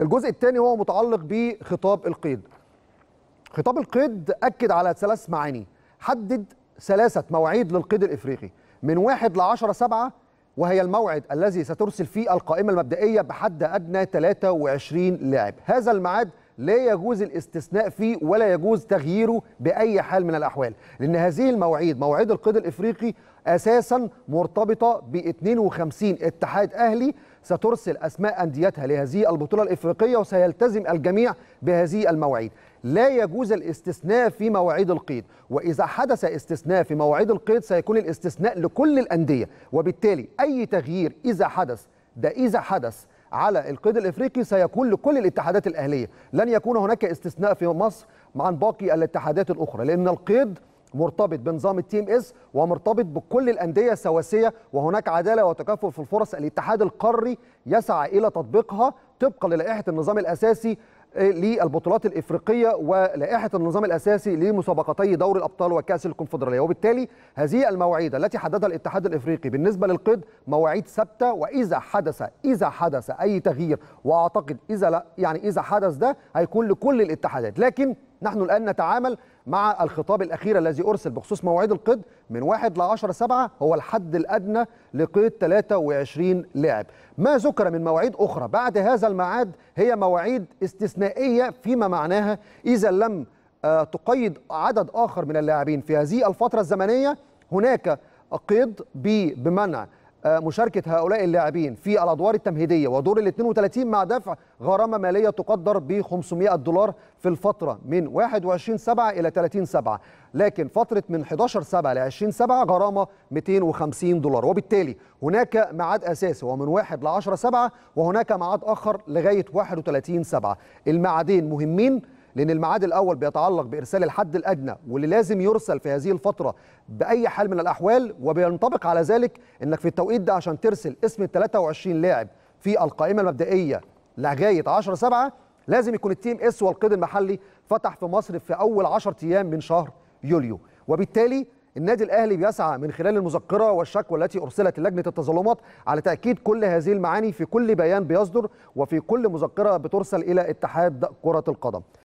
الجزء الثاني هو متعلق بخطاب القيد خطاب القيد أكد على ثلاث معاني حدد ثلاثة مواعيد للقيد الإفريقي من 1 ل 10 7 وهي الموعد الذي سترسل فيه القائمة المبدئية بحد أدنى 23 لاعب هذا الميعاد لا يجوز الاستثناء فيه ولا يجوز تغييره بأي حال من الأحوال لأن هذه المواعيد مواعيد القيد الإفريقي اساسا مرتبطه ب 52 اتحاد اهلي سترسل اسماء انديتها لهذه البطوله الافريقيه وسيلتزم الجميع بهذه المواعيد لا يجوز الاستثناء في مواعيد القيد واذا حدث استثناء في مواعيد القيد سيكون الاستثناء لكل الانديه وبالتالي اي تغيير اذا حدث ده اذا حدث على القيد الافريقي سيكون لكل الاتحادات الاهليه لن يكون هناك استثناء في مصر عن باقي الاتحادات الاخرى لان القيد مرتبط بنظام التيم اس ومرتبط بكل الانديه سواسيه وهناك عداله وتكافل في الفرص الاتحاد القاري يسعى الى تطبيقها طبقا للائحه النظام الاساسي آه، للبطولات الافريقيه ولائحه النظام الاساسي لمسابقتي دوري الابطال وكاس الكونفدراليه وبالتالي هذه المواعيد التي حددها الاتحاد الافريقي بالنسبه للقيد مواعيد ثابته واذا حدث اذا حدث اي تغيير واعتقد اذا لا يعني اذا حدث ده هيكون لكل الاتحادات لكن نحن الآن نتعامل مع الخطاب الأخير الذي أرسل بخصوص مواعيد القيد من 1 ل 10 7 هو الحد الأدنى لقيد 23 لاعب ما ذكر من مواعيد أخرى بعد هذا الميعاد هي مواعيد استثنائية فيما معناها إذا لم آه، تقيد عدد آخر من اللاعبين في هذه الفترة الزمنية هناك قيد بمنع آه، مشاركه هؤلاء اللاعبين في الادوار التمهيديه ودور ال 32 مع دفع غرامه ماليه تقدر ب 500 دولار في الفتره من 21 7 الى 30 7 لكن فتره من 11 7 ل 20 7 غرامه 250 دولار وبالتالي هناك ميعاد اساسي ومن 1 ل 10 7 وهناك ميعاد اخر لغايه 31 7 الميعادين مهمين لأن الميعاد الأول بيتعلق بإرسال الحد الأدنى واللي لازم يرسل في هذه الفترة بأي حال من الأحوال وبينطبق على ذلك أنك في التوقيت ده عشان ترسل اسم ال 23 لاعب في القائمة المبدئية لغاية 10 7 لازم يكون التيم اس والقيد المحلي فتح في مصر في أول 10 أيام من شهر يوليو وبالتالي النادي الاهلي بيسعى من خلال المذكره والشكوى التي ارسلت لجنه التظلمات على تاكيد كل هذه المعاني في كل بيان بيصدر وفي كل مذكره بترسل الى اتحاد كره القدم